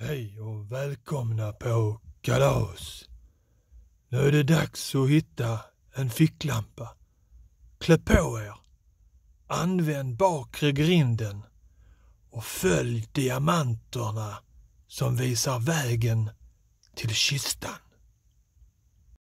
Hej och välkomna på kalas. Nu är det dags att hitta en ficklampa. Klä på er. Använd bakre grinden och följ diamanterna som visar vägen till kistan.